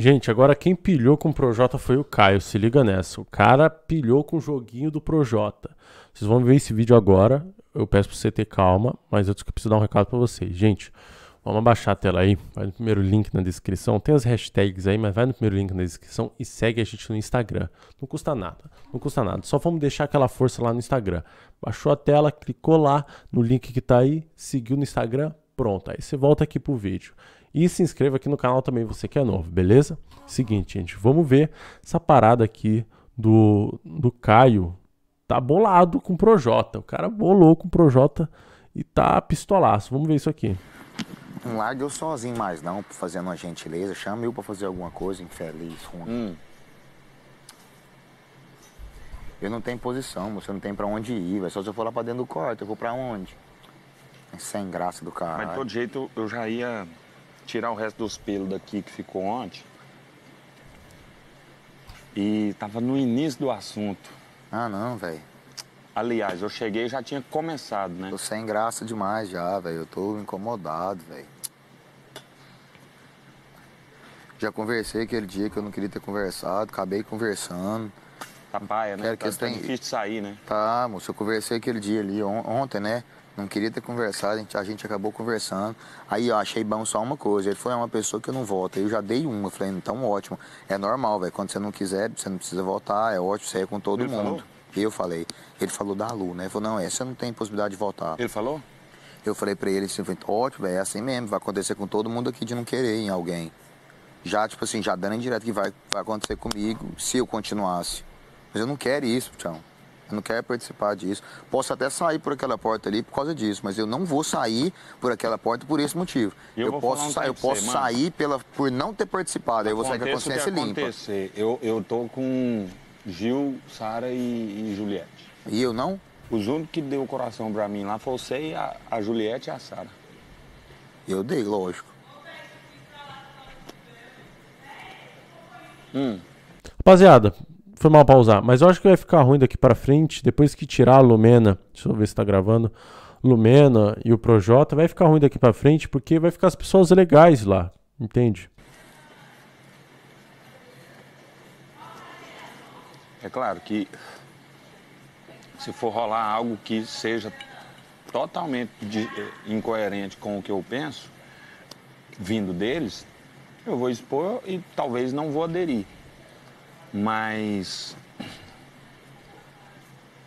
Gente, agora quem pilhou com o Projota foi o Caio, se liga nessa. O cara pilhou com o joguinho do Projota. Vocês vão ver esse vídeo agora. Eu peço pra você ter calma, mas eu preciso dar um recado para vocês. Gente, vamos abaixar a tela aí. Vai no primeiro link na descrição. Tem as hashtags aí, mas vai no primeiro link na descrição e segue a gente no Instagram. Não custa nada, não custa nada. Só vamos deixar aquela força lá no Instagram. Baixou a tela, clicou lá no link que tá aí, seguiu no Instagram, Pronto, aí você volta aqui pro vídeo. E se inscreva aqui no canal também, você que é novo, beleza? Seguinte, gente, vamos ver essa parada aqui do, do Caio. Tá bolado com o Projota. O cara bolou com o Projota e tá pistolaço. Vamos ver isso aqui. Não larga eu sozinho mais não, fazendo uma gentileza. Chama eu pra fazer alguma coisa, infeliz, ruim. Hum. Eu não tenho posição, você não tem pra onde ir. vai só se eu for lá pra dentro do corte, eu vou pra onde? sem graça do caralho. Mas de todo jeito eu já ia tirar o resto dos pelos daqui que ficou ontem. E tava no início do assunto. Ah, não, velho. Aliás, eu cheguei e já tinha começado, né? Tô sem graça demais já, velho. Eu tô incomodado, velho. Já conversei aquele dia que eu não queria ter conversado, acabei conversando. Tá paia, né? Cara, tá, tá difícil de sair, né? Tá, moço, eu conversei aquele dia ali, on ontem, né? Não queria ter conversado, a gente, a gente acabou conversando. Aí eu achei bom só uma coisa. Ele foi é uma pessoa que eu não vota. eu já dei uma, falei, é, então ótimo. É normal, velho. Quando você não quiser, você não precisa votar, é ótimo, você é com todo ele mundo. Falou? Eu falei. Ele falou da Lu, né? Ele falou, não, essa não tem possibilidade de votar. Ele falou? Eu falei para ele assim, então, ótimo, é assim mesmo, vai acontecer com todo mundo aqui de não querer em alguém. Já, tipo assim, já dando em direto que vai, vai acontecer comigo se eu continuasse. Mas eu não quero isso, Tião. Eu não quero participar disso. Posso até sair por aquela porta ali por causa disso, mas eu não vou sair por aquela porta por esse motivo. Eu, eu posso, sa eu posso sair pela, por não ter participado, aí eu vou sair com a consciência que acontecer. limpa. Eu, eu tô com Gil, Sara e, e, Juliette. E eu não? Os únicos que deu o coração pra mim lá foi você, a, a Juliette e a Sara. Eu dei, lógico. Hum. Rapaziada, foi mal pausar. Mas eu acho que vai ficar ruim daqui para frente, depois que tirar a Lumena. Deixa eu ver se tá gravando. Lumena e o Projota, vai ficar ruim daqui para frente, porque vai ficar as pessoas legais lá, entende? É claro que se for rolar algo que seja totalmente de, eh, incoerente com o que eu penso, vindo deles, eu vou expor e talvez não vou aderir. Mas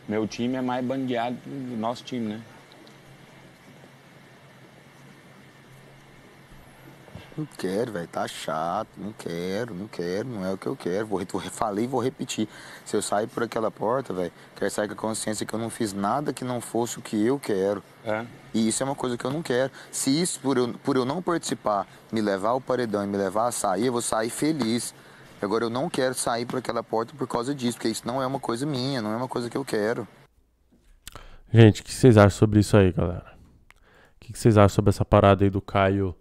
meu time é mais bandeado do nosso time, né? Não quero, velho, tá chato, não quero, não quero, não é o que eu quero. Vou, falei e vou repetir. Se eu sair por aquela porta, velho, quero sair com a consciência que eu não fiz nada que não fosse o que eu quero. É. E isso é uma coisa que eu não quero. Se isso, por eu, por eu não participar, me levar ao paredão e me levar a sair, eu vou sair feliz. Agora eu não quero sair por aquela porta por causa disso, porque isso não é uma coisa minha, não é uma coisa que eu quero. Gente, o que vocês acham sobre isso aí, galera? O que vocês acham sobre essa parada aí do Caio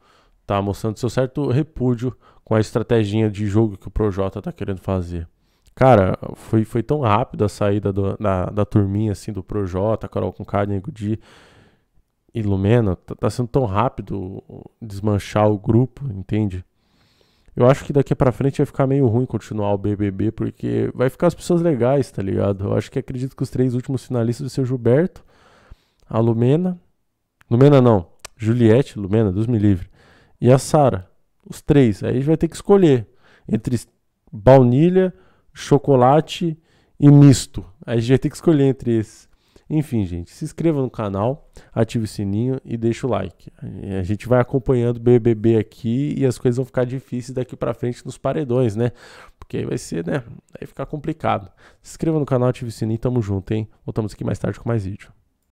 tá mostrando seu certo repúdio com a estratégia de jogo que o Projota tá querendo fazer? Cara, foi, foi tão rápido a saída do, da, da turminha assim do Projota, Carol com K, Nego Di e Lumena. Tá, tá, sendo tão rápido desmanchar o grupo, entende? Eu acho que daqui para frente vai ficar meio ruim continuar o BBB, porque vai ficar as pessoas legais, tá ligado? Eu acho que acredito que os três últimos finalistas vão ser o Gilberto, a Lumena, Lumena não, Juliette, Lumena, Deus me livre, e a Sara. Os três. Aí a gente vai ter que escolher entre baunilha, chocolate e misto. Aí a gente vai ter que escolher entre esses. Enfim, gente, se inscreva no canal, ative o sininho e deixa o like. A gente vai acompanhando o BBB aqui e as coisas vão ficar difíceis daqui para frente nos paredões, né? Porque aí vai ser, né? Aí ficar complicado. Se inscreva no canal, ative o sininho, tamo junto, hein? Voltamos aqui mais tarde com mais vídeo.